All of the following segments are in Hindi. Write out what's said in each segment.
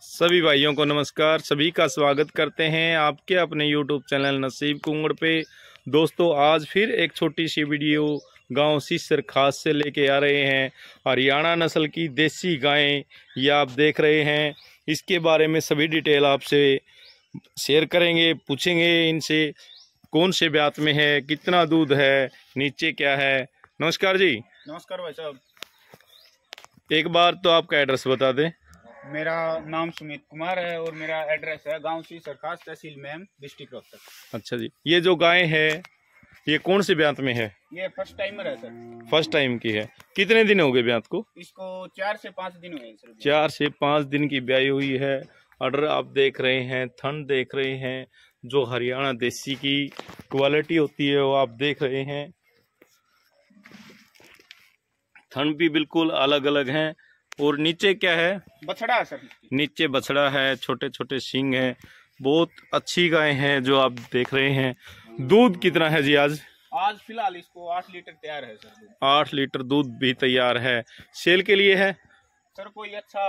सभी भाइयों को नमस्कार सभी का स्वागत करते हैं आपके अपने यूट्यूब चैनल नसीब कुंगड़ पे दोस्तों आज फिर एक छोटी सी वीडियो गांव सीसर खास से लेके आ रहे हैं हरियाणा नस्ल की देसी गायें ये आप देख रहे हैं इसके बारे में सभी डिटेल आपसे शेयर करेंगे पूछेंगे इनसे कौन से ब्यात में है कितना दूध है नीचे क्या है नमस्कार जी नमस्कार भाई साहब एक बार तो आपका एड्रेस बता दें मेरा नाम सुमित कुमार है और मेरा एड्रेस है गांव सी सरखास तहसील मैम डिस्ट्रिक्ट रोहतक अच्छा जी ये जो गाय है ये कौन से ब्यांत में है ये फर्स्ट टाइमर है सर फर्स्ट टाइम की है कितने दिन हो गए ब्यांत को इसको चार से पाँच दिन हुए सर चार से पाँच दिन की ब्याई हुई है अर्डर आप देख रहे हैं ठंड देख रहे हैं जो हरियाणा देसी की क्वालिटी होती है वो आप देख रहे हैं ठंड भी बिल्कुल अलग अलग हैं और नीचे क्या है बछड़ा सर नीचे बछड़ा है छोटे छोटे सिंग है बहुत अच्छी गाय है जो आप देख रहे हैं दूध कितना है जी आज आज फिलहाल इसको आठ लीटर तैयार है सर आठ लीटर दूध भी तैयार है सेल के लिए है सर कोई अच्छा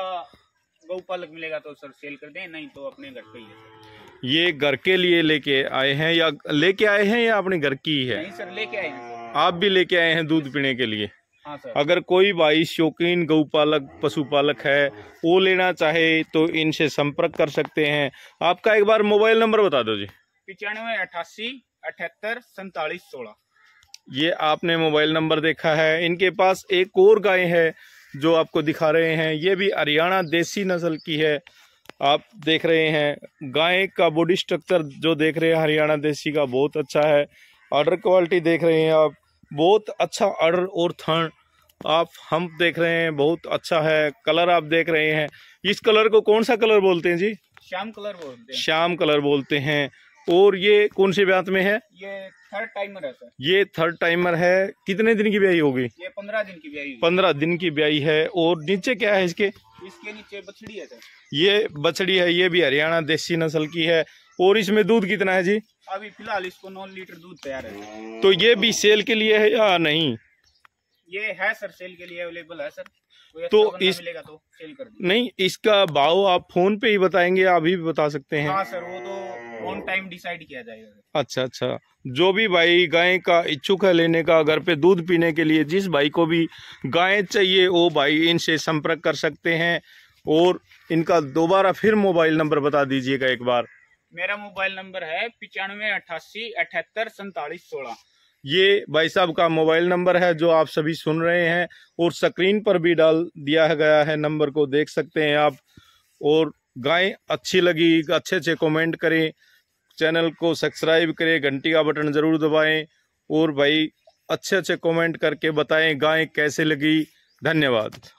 गौ पालक मिलेगा तो सर सेल कर दे नहीं तो अपने घर पे ही है ये घर के लिए लेके आए हैं या लेके आए हैं या अपने घर की है नहीं सर लेके आए हैं आप भी लेके आए हैं दूध पीने के लिए हाँ, अगर कोई भाई शौकीन गौपालक पशुपालक है वो लेना चाहे तो इनसे संपर्क कर सकते हैं आपका एक बार मोबाइल नंबर बता दो जी पिचानवे अठासी अठहत्तर सैतालीस सोलह ये आपने मोबाइल नंबर देखा है इनके पास एक और गाय है जो आपको दिखा रहे हैं ये भी हरियाणा देसी नस्ल की है आप देख रहे हैं गाय का बॉडी स्ट्रक्चर जो देख रहे हैं हरियाणा देसी का बहुत अच्छा है ऑर्डर क्वालिटी देख रहे हैं आप बहुत अच्छा अड़ और थर्ण आप हम देख रहे हैं बहुत अच्छा है कलर आप देख रहे हैं इस कलर को कौन सा कलर बोलते हैं जी श्याम कलर बोलते हैं श्याम कलर बोलते हैं और ये कौन से ब्यात में है ये थर्ड टाइमर है सर ये थर्ड टाइमर है कितने दिन की ब्याई होगी ये पंद्रह दिन की ब्याई पंद्रह दिन की ब्याई है और नीचे क्या है इसके इसके नीचे बछड़ी है ये बछड़ी है ये भी हरियाणा देसी नस्ल की है और इसमें दूध कितना है जी अभी फिलहाल इसको नौ लीटर दूध तैयार है तो ये भी सेल के लिए है या नहीं ये है सर सेल के लिए अवेलेबल है सर तो इस मिलेगा तो सेल कर नहीं इसका भाव आप फोन पे ही बताएंगे अभी भी बता सकते हैं हाँ सर वो तो ऑन टाइम डिसाइड किया जाएगा अच्छा अच्छा जो भी भाई गाय का इच्छुक है लेने का घर पे दूध पीने के लिए जिस भाई को भी गाय चाहिए वो भाई इनसे संपर्क कर सकते हैं और इनका दोबारा फिर मोबाइल नंबर बता दीजिएगा एक बार मेरा मोबाइल नंबर है पिचानवे अट्ठासी अठहत्तर सैतालीस सोलह ये भाई साहब का मोबाइल नंबर है जो आप सभी सुन रहे हैं और स्क्रीन पर भी डाल दिया गया है नंबर को देख सकते हैं आप और गाय अच्छी लगी अच्छे अच्छे कमेंट करें चैनल को सब्सक्राइब करें घंटी का बटन ज़रूर दबाएं और भाई अच्छे अच्छे कमेंट करके बताएं गाय कैसे लगी धन्यवाद